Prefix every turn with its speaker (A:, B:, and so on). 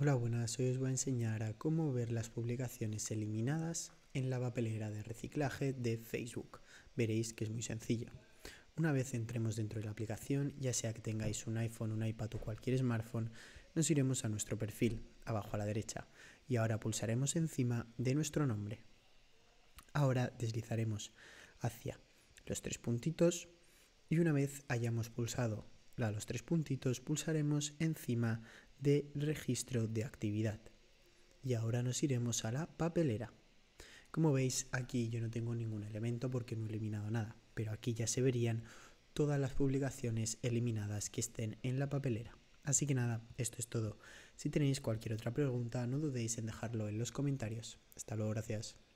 A: Hola, buenas. Hoy os voy a enseñar a cómo ver las publicaciones eliminadas en la papelera de reciclaje de Facebook. Veréis que es muy sencillo. Una vez entremos dentro de la aplicación, ya sea que tengáis un iPhone, un iPad o cualquier smartphone, nos iremos a nuestro perfil, abajo a la derecha, y ahora pulsaremos encima de nuestro nombre. Ahora deslizaremos hacia los tres puntitos y una vez hayamos pulsado los tres puntitos, pulsaremos encima de registro de actividad. Y ahora nos iremos a la papelera. Como veis, aquí yo no tengo ningún elemento porque no he eliminado nada, pero aquí ya se verían todas las publicaciones eliminadas que estén en la papelera. Así que nada, esto es todo. Si tenéis cualquier otra pregunta, no dudéis en dejarlo en los comentarios. Hasta luego, gracias.